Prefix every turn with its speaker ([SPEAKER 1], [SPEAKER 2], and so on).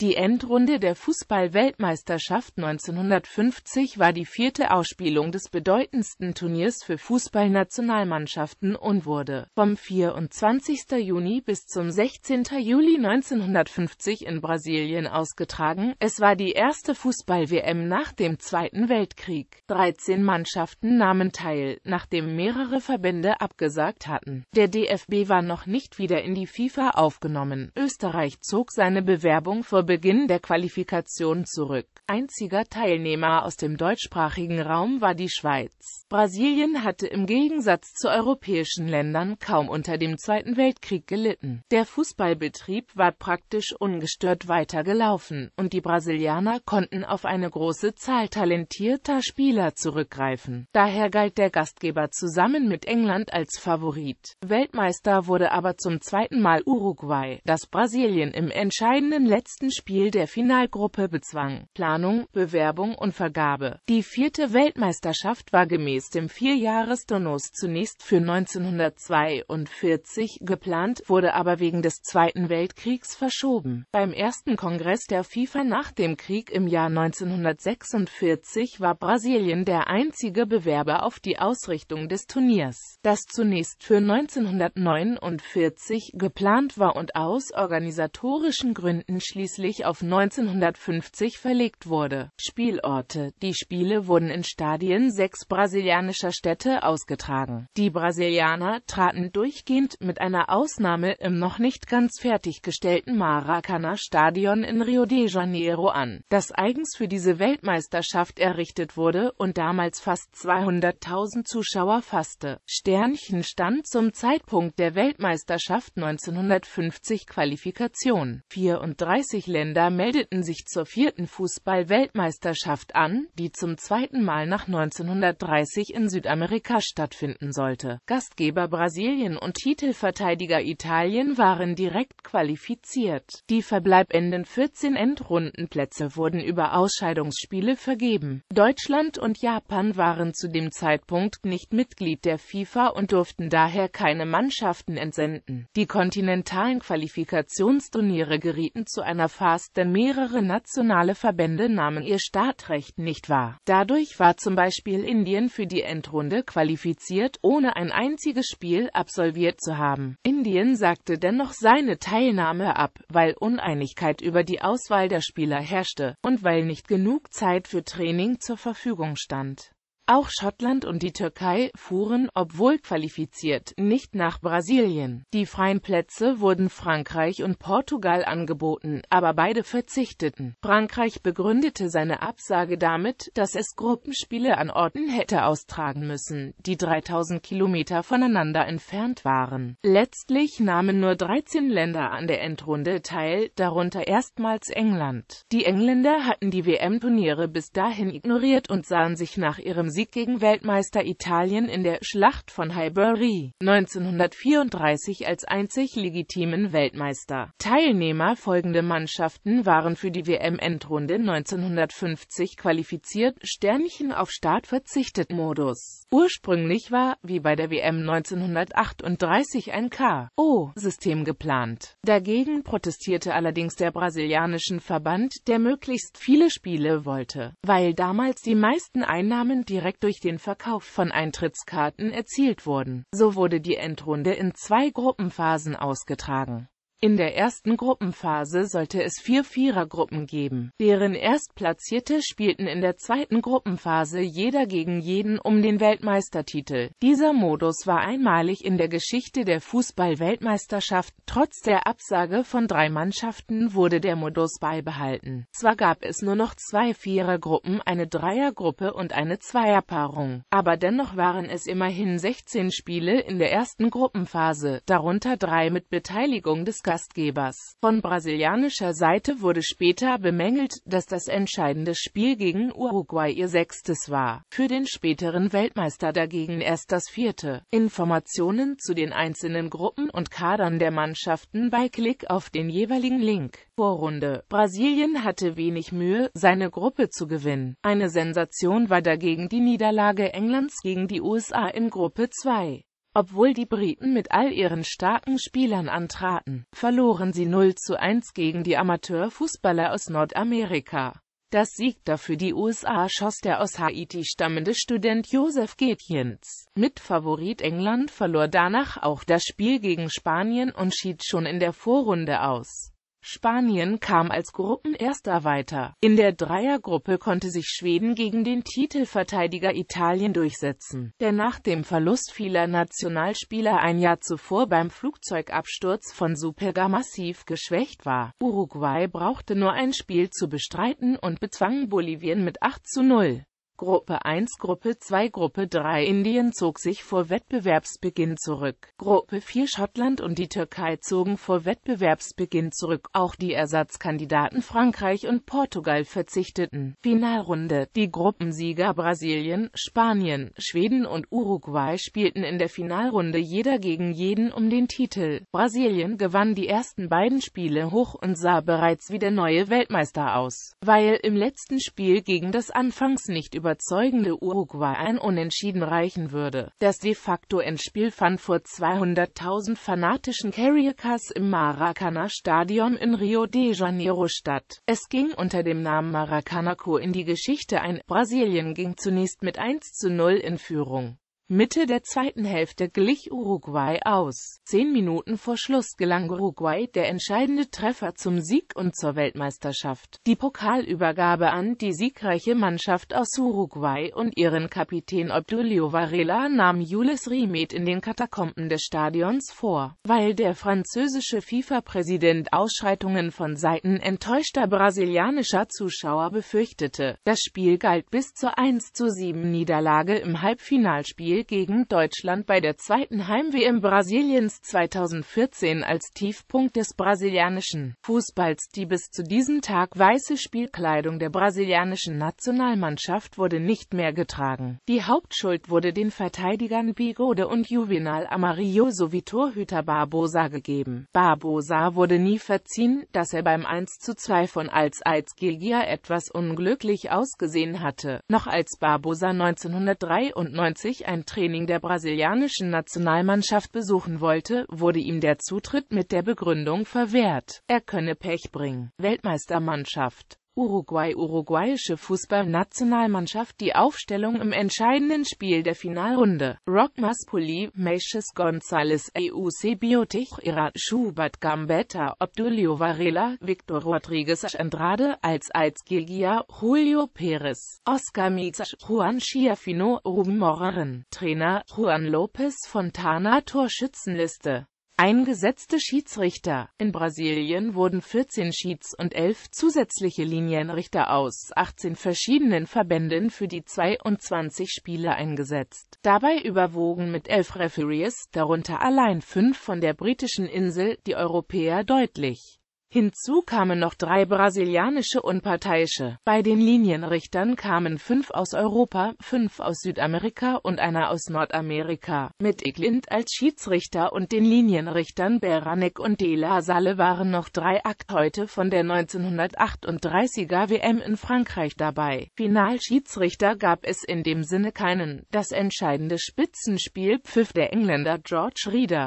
[SPEAKER 1] Die Endrunde der Fußball-Weltmeisterschaft 1950 war die vierte Ausspielung des bedeutendsten Turniers für Fußballnationalmannschaften und wurde vom 24. Juni bis zum 16. Juli 1950 in Brasilien ausgetragen. Es war die erste Fußball-WM nach dem Zweiten Weltkrieg. 13 Mannschaften nahmen teil, nachdem mehrere Verbände abgesagt hatten. Der DFB war noch nicht wieder in die FIFA aufgenommen. Österreich zog seine Bewerbung vor Beginn der Qualifikation zurück. Einziger Teilnehmer aus dem deutschsprachigen Raum war die Schweiz. Brasilien hatte im Gegensatz zu europäischen Ländern kaum unter dem Zweiten Weltkrieg gelitten. Der Fußballbetrieb war praktisch ungestört weitergelaufen und die Brasilianer konnten auf eine große Zahl talentierter Spieler zurückgreifen. Daher galt der Gastgeber zusammen mit England als Favorit. Weltmeister wurde aber zum zweiten Mal Uruguay, das Brasilien im entscheidenden letzten Spiel Spiel der Finalgruppe bezwang. Planung, Bewerbung und Vergabe. Die vierte Weltmeisterschaft war gemäß dem Vierjahresturnus zunächst für 1942 geplant, wurde aber wegen des Zweiten Weltkriegs verschoben. Beim ersten Kongress der FIFA nach dem Krieg im Jahr 1946 war Brasilien der einzige Bewerber auf die Ausrichtung des Turniers, das zunächst für 1949 geplant war und aus organisatorischen Gründen schließlich ursprünglich auf 1950 verlegt wurde. Spielorte Die Spiele wurden in Stadien sechs brasilianischer Städte ausgetragen. Die Brasilianer traten durchgehend mit einer Ausnahme im noch nicht ganz fertiggestellten Maracanã-Stadion in Rio de Janeiro an, das eigens für diese Weltmeisterschaft errichtet wurde und damals fast 200.000 Zuschauer fasste. Sternchen stand zum Zeitpunkt der Weltmeisterschaft 1950 Qualifikation. 34 Länder Engländer meldeten sich zur vierten Fußball-Weltmeisterschaft an, die zum zweiten Mal nach 1930 in Südamerika stattfinden sollte. Gastgeber Brasilien und Titelverteidiger Italien waren direkt qualifiziert. Die verbleibenden 14 Endrundenplätze wurden über Ausscheidungsspiele vergeben. Deutschland und Japan waren zu dem Zeitpunkt nicht Mitglied der FIFA und durften daher keine Mannschaften entsenden. Die kontinentalen Qualifikationsturniere gerieten zu einer denn mehrere nationale Verbände nahmen ihr Startrecht nicht wahr. Dadurch war zum Beispiel Indien für die Endrunde qualifiziert, ohne ein einziges Spiel absolviert zu haben. Indien sagte dennoch seine Teilnahme ab, weil Uneinigkeit über die Auswahl der Spieler herrschte und weil nicht genug Zeit für Training zur Verfügung stand. Auch Schottland und die Türkei fuhren, obwohl qualifiziert, nicht nach Brasilien. Die freien Plätze wurden Frankreich und Portugal angeboten, aber beide verzichteten. Frankreich begründete seine Absage damit, dass es Gruppenspiele an Orten hätte austragen müssen, die 3000 Kilometer voneinander entfernt waren. Letztlich nahmen nur 13 Länder an der Endrunde teil, darunter erstmals England. Die Engländer hatten die WM-Turniere bis dahin ignoriert und sahen sich nach ihrem Sieg Sieg gegen Weltmeister Italien in der Schlacht von Highbury 1934 als einzig legitimen Weltmeister. Teilnehmer folgende Mannschaften waren für die WM-Endrunde 1950 qualifiziert, Sternchen auf Start verzichtet Modus. Ursprünglich war, wie bei der WM 1938, ein K.O.-System geplant. Dagegen protestierte allerdings der brasilianischen Verband, der möglichst viele Spiele wollte, weil damals die meisten Einnahmen direkt direkt durch den Verkauf von Eintrittskarten erzielt wurden. So wurde die Endrunde in zwei Gruppenphasen ausgetragen in der ersten Gruppenphase sollte es vier Vierergruppen geben. Deren Erstplatzierte spielten in der zweiten Gruppenphase jeder gegen jeden um den Weltmeistertitel. Dieser Modus war einmalig in der Geschichte der Fußball-Weltmeisterschaft. Trotz der Absage von drei Mannschaften wurde der Modus beibehalten. Zwar gab es nur noch zwei Vierergruppen, eine Dreiergruppe und eine Zweierpaarung, aber dennoch waren es immerhin 16 Spiele in der ersten Gruppenphase, darunter drei mit Beteiligung des Gastgebers. Von brasilianischer Seite wurde später bemängelt, dass das entscheidende Spiel gegen Uruguay ihr sechstes war, für den späteren Weltmeister dagegen erst das vierte. Informationen zu den einzelnen Gruppen und Kadern der Mannschaften bei Klick auf den jeweiligen Link. Vorrunde Brasilien hatte wenig Mühe, seine Gruppe zu gewinnen. Eine Sensation war dagegen die Niederlage Englands gegen die USA in Gruppe 2. Obwohl die Briten mit all ihren starken Spielern antraten, verloren sie 0 zu 1 gegen die Amateurfußballer aus Nordamerika. Das Sieg dafür die USA schoss der aus Haiti stammende Student Josef Joseph Mit Favorit England verlor danach auch das Spiel gegen Spanien und schied schon in der Vorrunde aus Spanien kam als Gruppenerster weiter. In der Dreiergruppe konnte sich Schweden gegen den Titelverteidiger Italien durchsetzen, der nach dem Verlust vieler Nationalspieler ein Jahr zuvor beim Flugzeugabsturz von Superga massiv geschwächt war. Uruguay brauchte nur ein Spiel zu bestreiten und bezwang Bolivien mit 8 zu 0. Gruppe 1, Gruppe 2, Gruppe 3 Indien zog sich vor Wettbewerbsbeginn zurück. Gruppe 4 Schottland und die Türkei zogen vor Wettbewerbsbeginn zurück. Auch die Ersatzkandidaten Frankreich und Portugal verzichteten. Finalrunde Die Gruppensieger Brasilien, Spanien, Schweden und Uruguay spielten in der Finalrunde jeder gegen jeden um den Titel. Brasilien gewann die ersten beiden Spiele hoch und sah bereits wie der neue Weltmeister aus, weil im letzten Spiel gegen das anfangs nicht über überzeugende Uruguay ein Unentschieden reichen würde. Das de facto Endspiel fand vor 200.000 fanatischen Carriacas im maracana stadion in Rio de Janeiro statt. Es ging unter dem Namen Maracanaco in die Geschichte ein, Brasilien ging zunächst mit 1 zu 0 in Führung. Mitte der zweiten Hälfte glich Uruguay aus. Zehn Minuten vor Schluss gelang Uruguay der entscheidende Treffer zum Sieg und zur Weltmeisterschaft. Die Pokalübergabe an die siegreiche Mannschaft aus Uruguay und ihren Kapitän Obdulio Varela nahm Jules Rimet in den Katakomben des Stadions vor. Weil der französische FIFA-Präsident Ausschreitungen von Seiten enttäuschter brasilianischer Zuschauer befürchtete. Das Spiel galt bis zur 1 zu 7 Niederlage im Halbfinalspiel gegen Deutschland bei der zweiten Heim-WM Brasiliens 2014 als Tiefpunkt des brasilianischen Fußballs. Die bis zu diesem Tag weiße Spielkleidung der brasilianischen Nationalmannschaft wurde nicht mehr getragen. Die Hauptschuld wurde den Verteidigern Bigode und Juvenal Amarillo sowie Torhüter Barbosa gegeben. Barbosa wurde nie verziehen, dass er beim 1:2 von als als Gilgia etwas unglücklich ausgesehen hatte. Noch als Barbosa 1993 ein Training der brasilianischen Nationalmannschaft besuchen wollte, wurde ihm der Zutritt mit der Begründung verwehrt, er könne Pech bringen. Weltmeistermannschaft Uruguay Uruguayische Fußballnationalmannschaft die Aufstellung im entscheidenden Spiel der Finalrunde. Rock Maspoli, Meisches González, EUC Biotech, Ira, Schubert Gambetta, Obdulio Varela, Victor Rodriguez Andrade, als als Gilgia, Julio Pérez, Oscar Mizas, Juan Schiafino, Ruben Moreren, Trainer, Juan Lopez Fontana Torschützenliste eingesetzte Schiedsrichter. In Brasilien wurden 14 Schieds- und 11 zusätzliche Linienrichter aus 18 verschiedenen Verbänden für die 22 Spiele eingesetzt. Dabei überwogen mit 11 Referees, darunter allein 5 von der britischen Insel, die Europäer deutlich Hinzu kamen noch drei brasilianische Unparteiische. Bei den Linienrichtern kamen fünf aus Europa, fünf aus Südamerika und einer aus Nordamerika. Mit Eklint als Schiedsrichter und den Linienrichtern Beranek und de la Salle waren noch drei Akteute von der 1938er WM in Frankreich dabei. Finalschiedsrichter gab es in dem Sinne keinen. Das entscheidende Spitzenspiel pfiff der Engländer George Reader.